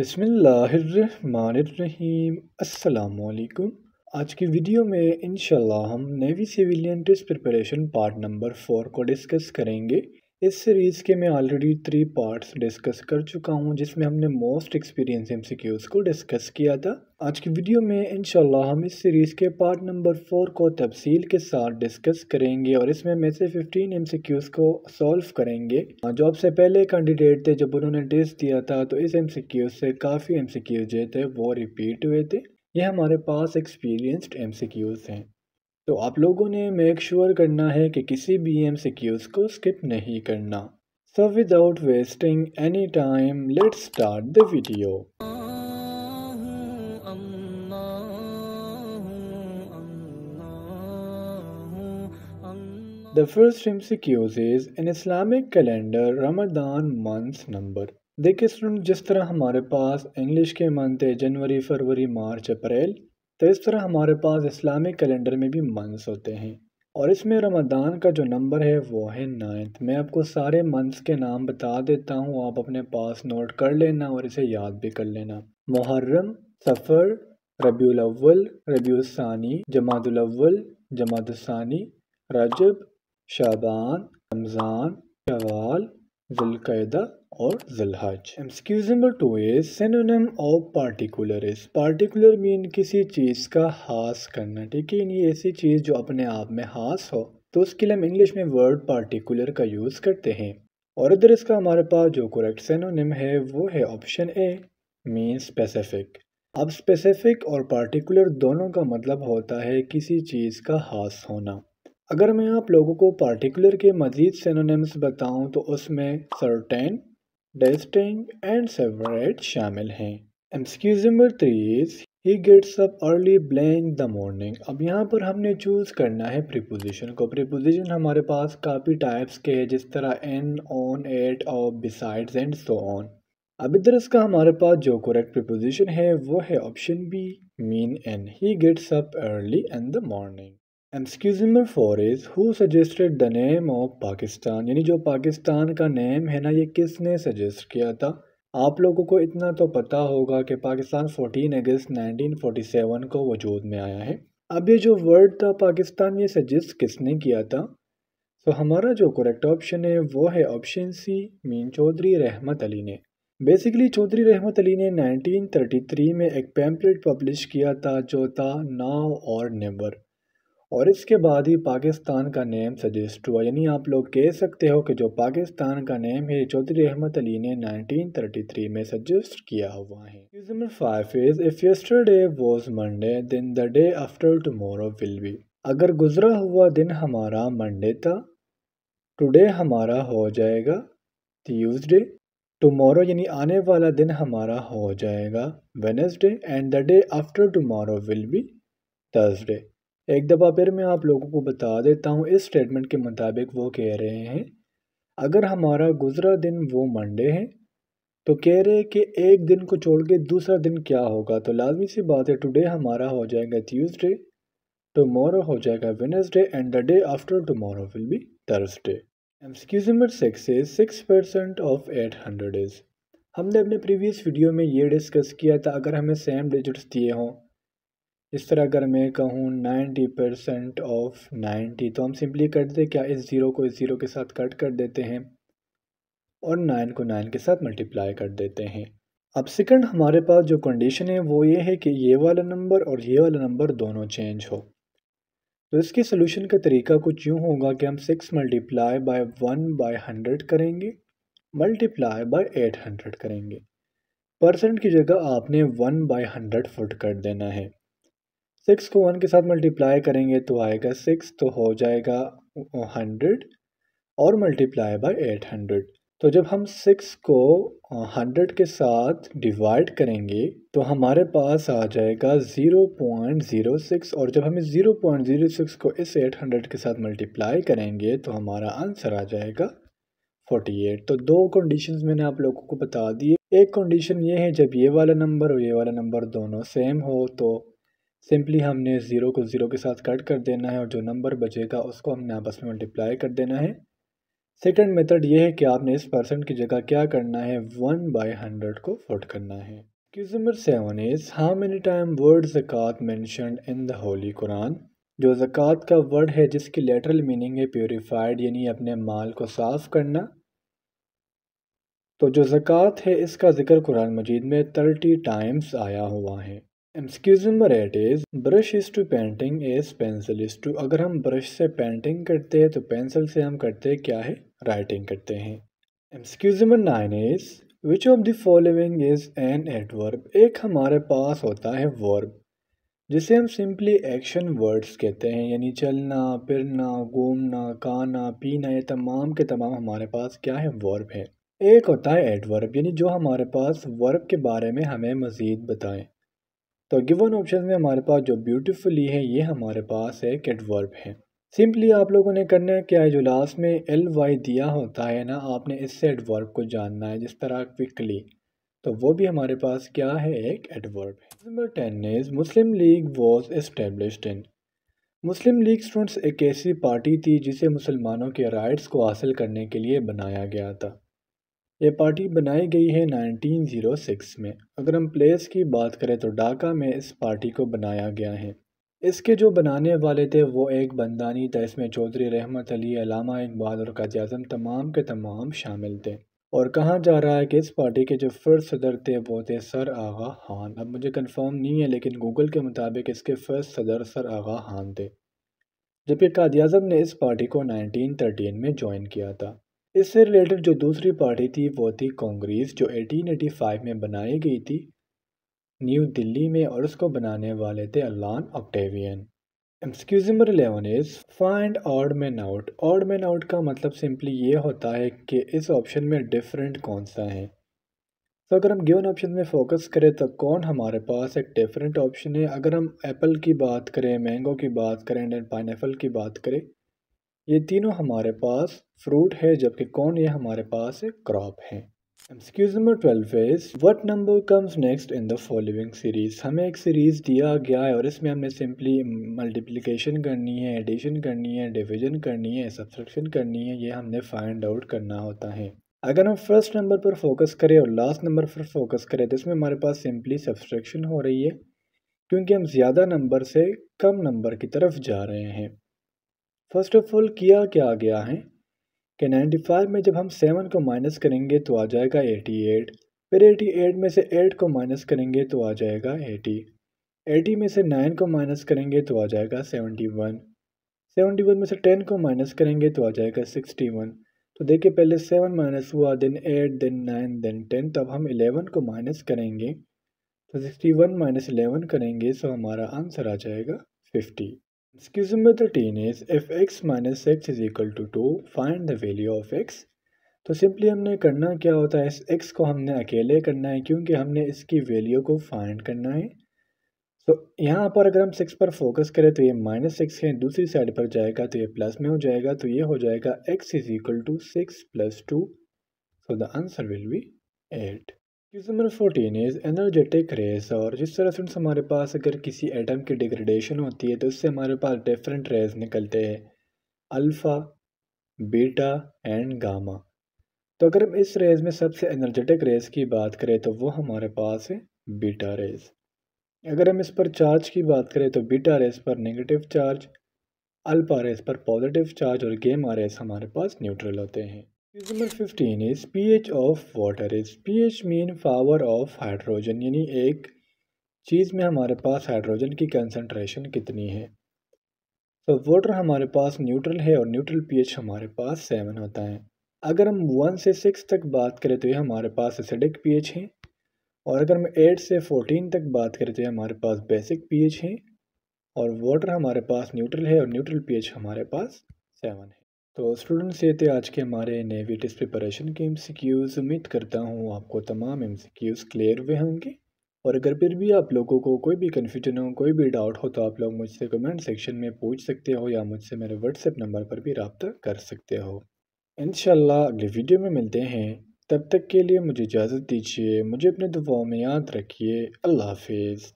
अस्सलाम आज की वीडियो में इनशाला हम navy civilian test preparation part number four को डिस्कस करेंगे इस सीरीज़ के मैं ऑलरेडी थ्री पार्ट्स डिस्कस कर चुका हूँ जिसमें हमने मोस्ट एक्सपीरियंस एमसीक्यूज़ को डिस्कस किया था आज की वीडियो में इंशाल्लाह हम इस सीरीज़ के पार्ट नंबर फोर को तफसील के साथ डिस्कस करेंगे और इसमें में से फिफ्टीन एम को सॉल्व करेंगे हाँ, जो आपसे पहले कैंडिडेट थे जब उन्होंने टेस्ट दिया था तो इस एम से काफ़ी एम जो थे वो रिपीट हुए थे ये हमारे पास एक्सपीरियंसड एम हैं तो आप लोगों ने मेक श्योर sure करना है कि किसी भी एम को स्किप नहीं करना so without wasting any time let start the video M C Qs is an Islamic calendar Ramadan month number देखिए स्टूडेंट जिस तरह हमारे पास इंग्लिश के मंथ है जनवरी फरवरी मार्च अप्रैल तो इस तरह हमारे पास इस्लामिक कैलेंडर में भी मंथ्स होते हैं और इसमें रमदान का जो नंबर है वो है नाइन्थ मैं आपको सारे मंथ्स के नाम बता देता हूँ आप अपने पास नोट कर लेना और इसे याद भी कर लेना मुहर्रम सफ़र रबील अव्वल रबीसानी जमादुल अव्वल जमादसानी रजब शाबान रमज़ान शवाल जुल्कैदा और Zilhaj MCQs number two is synonym of particular is particular mean किसी चीज़ का हास करना ठीक है यानी ऐसी चीज़ जो अपने आप में हास हो तो उसके लिए हम इंग्लिश में वर्ड पार्टिकुलर का यूज़ करते हैं और इधर इसका हमारे पास जो करेक्ट सेनोनिम है वो है ऑप्शन ए मीन स्पेसिफिक अब स्पेसिफिक और पार्टिकुलर दोनों का मतलब होता है किसी चीज़ का हास होना अगर मैं आप लोगों को पार्टिकुलर के मज़ीद सेनोनिम्स बताऊं तो उसमें सर्टेन डेस्टिंग एंड सेवरेट शामिल हैं MCQs number three is he gets up early blank the morning अब यहाँ पर हमने चूज़ करना है प्रीपोजिशन को प्रीपोजिशन हमारे पास काफ़ी टाइप्स के हैं जिस तरह एन ऑन एट और बिसाइड्स एंड सो ऑन अब इधर इसका हमारे पास जो करेक्ट प्रीपोजिशन है वो है option B mean in he gets up early in the morning MCQs number four is who suggested the name of Pakistan यानी जो पाकिस्तान का नेम है ना ये किसने सजेस्ट किया था आप लोगों को इतना तो पता होगा कि पाकिस्तान 14 अगस्त 1947 को वजूद में आया है अब ये जो वर्ड था पाकिस्तान ये सजेस्ट किसने किया था तो हमारा जो करेक्ट ऑप्शन है वो है ऑप्शन सी मीन चौधरी रहमत अली ने बेसिकली चौधरी रहमत अली ने 1933 में एक पैम्पलेट पब्लिश किया था जो था नाव और नेबर और इसके बाद ही पाकिस्तान का नेम सजेस्ट हुआ यानी आप लोग कह सकते हो कि जो पाकिस्तान का नेम है चौधरी अहमद अली ने 1933 में सजेस्ट किया हुआ है number five is if yesterday was Monday then the day after tomorrow will be अगर गुजरा हुआ दिन हमारा मंडे था टुडे हमारा हो जाएगा ट्यूजडे टमोरो यानी आने वाला दिन हमारा हो जाएगा Wednesday and the day after tomorrow will be Thursday एक दफ़ा फिर मैं आप लोगों को बता देता हूँ इस स्टेटमेंट के मुताबिक वो कह रहे हैं अगर हमारा गुजरा दिन वो मंडे है तो कह रहे हैं कि एक दिन को छोड़ के दूसरा दिन क्या होगा तो लाजमी सी बात है टुडे हमारा हो जाएगा ट्यूसडे टमोरो हो जाएगा Wednesday and the day after tomorrow will be Thursday MCQ six is six percent of eight hundred is हमने अपने प्रीवियस वीडियो में ये डिस्कस किया था अगर हमें सेम डिजिट्स दिए हों इस तरह अगर मैं कहूँ नाइन्टी परसेंट ऑफ नाइन्टी तो हम सिंपली कर दें क्या इस ज़ीरो को इस ज़ीरो के साथ कट कर देते हैं और नाइन को नाइन के साथ मल्टीप्लाई कर देते हैं अब सेकंड हमारे पास जो कंडीशन है वो ये है कि ये वाला नंबर और ये वाला नंबर दोनों चेंज हो तो इसके सोल्यूशन का तरीका कुछ यूँ होगा कि हम six multiply by one by hundred करेंगे मल्टीप्लाई बाई एट हंड्रेड करेंगे परसेंट की जगह आपने वन बाई हंड्रेड फुट कर देना है सिक्स को वन के साथ मल्टीप्लाई करेंगे तो आएगा सिक्स तो हो जाएगा हंड्रेड और मल्टीप्लाई बाय एट हंड्रेड तो जब हम सिक्स को हंड्रेड के साथ डिवाइड करेंगे तो हमारे पास आ जाएगा ज़ीरो पॉइंट ज़ीरो सिक्स और जब हम इस ज़ीरो पॉइंट ज़ीरो सिक्स को इस एट हंड्रेड के साथ मल्टीप्लाई करेंगे तो हमारा आंसर आ जाएगा फोर्टी एट तो दो कंडीशंस मैंने आप लोगों को बता दिए एक कंडीशन ये है जब ये वाला नंबर और ये वाला नंबर दोनों सेम हो तो सिंपली हमने ज़ीरो को ज़ीरो के साथ कट कर देना है और जो नंबर बचेगा उसको हमने आपस में मल्टीप्लाई कर देना है सेकंड मेथड ये है कि आपने इस परसेंट की जगह क्या करना है वन बाई हंड्रेड को फोट करना है ques number seven is how many time word zakat mentioned in the holy Quran जो ज़क़़त का वर्ड है जिसकी लेटरल मीनिंग है प्योरीफाइड यानी अपने माल को साफ़ करना तो जो जक़ात है इसका ज़िक्र कुरान मजीद में थर्टी टाइम्स आया हुआ है MCQs number eight is brush is to painting as pencil is to अगर हम ब्रश से पेंटिंग करते हैं तो पेंसिल से हम करते क्या है राइटिंग करते हैं MCQs number nine is which of the following is an adverb एक हमारे पास होता है वर्ब जिसे हम सिंपली एक्शन वर्ड्स कहते हैं यानी चलना फिरना घूमना खाना पीना ये तमाम के तमाम हमारे पास क्या है वर्ब है एक होता है एडवर्ब यानी जो हमारे पास वर्ब के बारे में हमें मज़ीद बताएं तो गिवन ऑप्शन में हमारे पास जो ब्यूटिफुली है ये हमारे पास है केट है सिंपली आप लोगों ने करना क्या है जो लास्ट में एल वाई दिया होता है ना आपने इससे एडवर्ब को जानना है जिस तरह क्विकली तो वो भी हमारे पास क्या है एक एडवर्ब है number ten is Muslim League was establish in Muslim League students एक ऐसी पार्टी थी जिसे मुसलमानों के राइट्स को हासिल करने के लिए बनाया गया था ये पार्टी बनाई गई है 1906 में अगर हम प्लेस की बात करें तो ढाका में इस पार्टी को बनाया गया है इसके जो बनाने वाले थे वो एक बंदानी था इसमें चौधरी रहमत अली अलामा इकबाल और काजी अजम तमाम के तमाम शामिल थे और कहा जा रहा है कि इस पार्टी के जो फर्स्ट सदर थे वो थे सर आगा खान अब मुझे कंफर्म नहीं है लेकिन गूगल के मुताबिक इसके फर्स्ट सदर सर आगा खान थे जबकि कादी अजम ने इस पार्टी को 1913 में ज्वाइन किया था इससे रिलेटेड जो दूसरी पार्टी थी वो थी कांग्रेस जो 1885 में बनाई गई थी न्यू दिल्ली में और उसको बनाने वाले थे Allan Octavian MCQs number eleven is find odd man out odd man out का मतलब सिंपली ये होता है कि इस ऑप्शन में डिफरेंट कौन सा है तो अगर हम गिवन ऑप्शन में फोकस करें तो कौन हमारे पास एक डिफरेंट ऑप्शन है अगर हम एप्पल की बात करें मैंगो की बात करें एंड पाइन की बात करें ये तीनों हमारे पास फ्रूट है जबकि कौन ये हमारे पास एक क्रॉप है MCQs number twelve is what number comes next in the following series हमें एक सीरीज़ दिया गया है और इसमें हमें सिंपली मल्टीप्लीकेशन करनी है एडिशन करनी है डिवीजन करनी है सब्सक्रिप्शन करनी है ये हमने फाइंड आउट करना होता है अगर हम फर्स्ट नंबर पर फोकस करें और लास्ट नंबर पर फोकस करें तो इसमें हमारे पास सिंपली सब्सट्रक्शन हो रही है क्योंकि हम ज़्यादा नंबर से कम नंबर की तरफ जा रहे हैं फर्स्ट ऑफ ऑल किया क्या आ गया है कि 95 में जब हम 7 को माइनस करेंगे तो आ जाएगा 88 फिर 88 में से 8 को माइनस करेंगे तो आ जाएगा 80 80 में से 9 को माइनस करेंगे तो आ जाएगा 71 71 में से 10 को माइनस करेंगे तो आ जाएगा 61 तो देखिए पहले 7 माइनस हुआ देन 8 देन 9 देन 10 तो हम 11 को माइनस करेंगे तो 61 माइनस 11 करेंगे सो हमारा आंसर आ जाएगा फिफ्टी इसकी with the is if x minus x is equal to two find the value of x तो सिंपली हमने करना क्या होता है इस एक्स को हमने अकेले करना है क्योंकि हमने इसकी वैल्यू को फाइंड करना है सो so, यहाँ पर अगर हम सिक्स पर फोकस करें तो ये माइनस सिक्स है दूसरी साइड पर जाएगा तो ये प्लस में हो जाएगा तो ये हो जाएगा x is equal to six plus two so the answer will be eight ques number fourteen is energetic rays और जिस तरह से हमारे पास अगर किसी एटम की डिग्रेडेशन होती है तो उससे हमारे पास डिफरेंट रेज निकलते हैं अल्फ़ा बीटा एंड गामा तो अगर हम इस रेस में सबसे एनर्जेटिक रेस की बात करें तो वो हमारे पास है बीटा रेस अगर हम इस पर चार्ज की बात करें तो बीटा रेस पर नेगेटिव चार्ज अल्फा रेस पर पॉजिटिव चार्ज और गेमा रेस हमारे पास न्यूट्रल होते हैं number fifteen is pH of water is pH mean power of hydrogen यानी एक चीज़ में हमारे पास हाइड्रोजन की कंसनट्रेशन कितनी है तो वाटर हमारे पास न्यूट्रल है और न्यूट्रल पीएच हमारे पास सेवन होता है अगर हम वन से सिक्स तक बात करें तो ये हमारे पास एसिडिक पीएच है और अगर हम एट से फोर्टीन तक बात करें तो ये हमारे पास बेसिक पीएच है और वाटर हमारे पास न्यूट्रल है और न्यूट्रल पीएच हमारे पास सेवन है तो स्टूडेंट्स ये थे आज के हमारे नेवी टेस्ट प्रिपरेशन के एमसीक्यूज़ उम्मीद करता हूँ आपको तमाम एमसीक्यूज़ क्लियर हुए होंगे और अगर फिर भी आप लोगों को कोई भी कन्फ्यूजन हो कोई भी डाउट हो तो आप लोग मुझसे कमेंट सेक्शन में पूछ सकते हो या मुझसे मेरे व्हाट्सएप नंबर पर भी रबता कर सकते हो इन अगले वीडियो में मिलते हैं तब तक के लिए मुझे इजाज़त दीजिए मुझे अपने दुआओं में याद रखिए अल्लाह हाफिज़